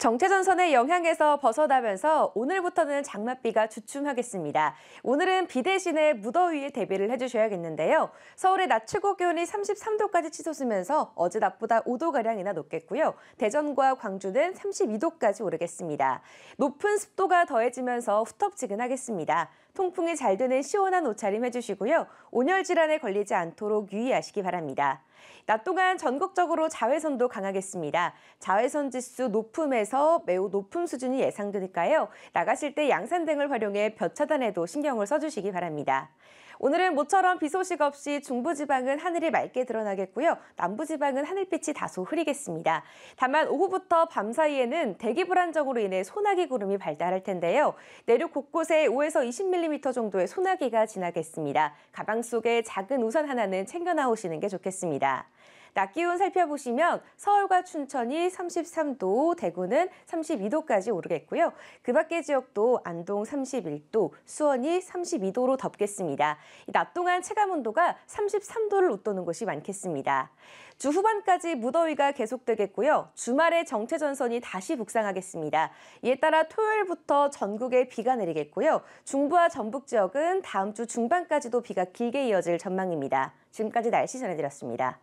정체전선의 영향에서 벗어나면서 오늘부터는 장맛비가 주춤하겠습니다. 오늘은 비 대신에 무더위에 대비를 해주셔야겠는데요. 서울의 낮 최고 기온이 33도까지 치솟으면서 어제 낮보다 5도가량이나 높겠고요. 대전과 광주는 32도까지 오르겠습니다. 높은 습도가 더해지면서 후텁지근하겠습니다. 통풍이 잘 되는 시원한 옷차림 해주시고요. 온열 질환에 걸리지 않도록 유의하시기 바랍니다. 낮 동안 전국적으로 자외선도 강하겠습니다. 자외선 지수 높음에서 지서 매우 높은 수준이 예상되니까요. 나가실 때 양산 등을 활용해 볕 차단에도 신경을 써주시기 바랍니다. 오늘은 모처럼 비 소식 없이 중부지방은 하늘이 맑게 드러나겠고요. 남부지방은 하늘빛이 다소 흐리겠습니다. 다만 오후부터 밤 사이에는 대기 불안정으로 인해 소나기 구름이 발달할 텐데요. 내륙 곳곳에 5에서 20mm 정도의 소나기가 지나겠습니다. 가방 속에 작은 우산 하나는 챙겨 나오시는 게 좋겠습니다. 낮 기온 살펴보시면 서울과 춘천이 33도, 대구는 32도까지 오르겠고요. 그 밖의 지역도 안동 31도, 수원이 32도로 덥겠습니다. 낮 동안 체감 온도가 33도를 웃도는 곳이 많겠습니다. 주 후반까지 무더위가 계속되겠고요. 주말에 정체 전선이 다시 북상하겠습니다. 이에 따라 토요일부터 전국에 비가 내리겠고요. 중부와 전북 지역은 다음 주 중반까지도 비가 길게 이어질 전망입니다. 지금까지 날씨 전해드렸습니다.